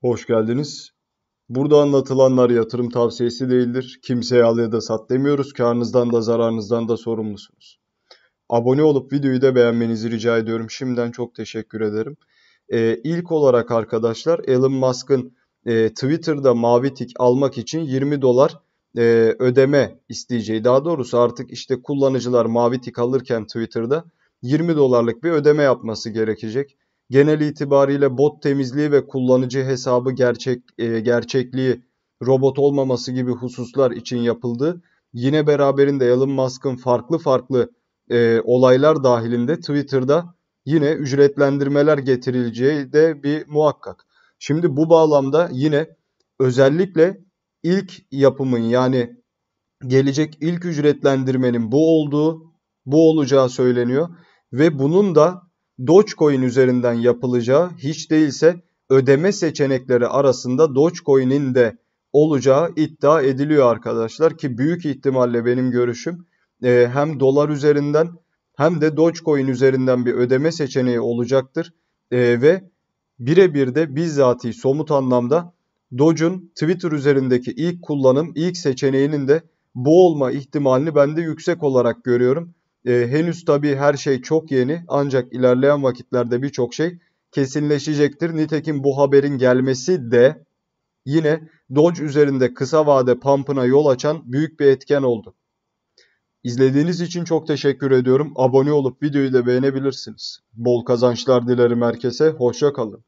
Hoş geldiniz. Burada anlatılanlar yatırım tavsiyesi değildir. Kimseye al ya da sat demiyoruz. Karnınızdan da zararınızdan da sorumlusunuz. Abone olup videoyu da beğenmenizi rica ediyorum. Şimdiden çok teşekkür ederim. Ee, ilk olarak arkadaşlar Elon Musk'ın e, Twitter'da mavi tik almak için 20 dolar e, ödeme isteyeceği. Daha doğrusu artık işte kullanıcılar mavi tik alırken Twitter'da 20 dolarlık bir ödeme yapması gerekecek genel itibariyle bot temizliği ve kullanıcı hesabı gerçek e, gerçekliği robot olmaması gibi hususlar için yapıldı. Yine beraberinde Elon Musk'ın farklı farklı e, olaylar dahilinde Twitter'da yine ücretlendirmeler getirileceği de bir muhakkak. Şimdi bu bağlamda yine özellikle ilk yapımın yani gelecek ilk ücretlendirmenin bu olduğu, bu olacağı söyleniyor ve bunun da Dogecoin üzerinden yapılacağı hiç değilse ödeme seçenekleri arasında Dogecoin'in de olacağı iddia ediliyor arkadaşlar ki büyük ihtimalle benim görüşüm e, hem dolar üzerinden hem de Dogecoin üzerinden bir ödeme seçeneği olacaktır e, ve birebir de bizzati somut anlamda Doge'un Twitter üzerindeki ilk kullanım ilk seçeneğinin de bu olma ihtimalini ben de yüksek olarak görüyorum. Ee, henüz tabii her şey çok yeni ancak ilerleyen vakitlerde birçok şey kesinleşecektir. Nitekim bu haberin gelmesi de yine Doge üzerinde kısa vade pump'ına yol açan büyük bir etken oldu. İzlediğiniz için çok teşekkür ediyorum. Abone olup videoyu da beğenebilirsiniz. Bol kazançlar dilerim herkese. Hoşça kalın.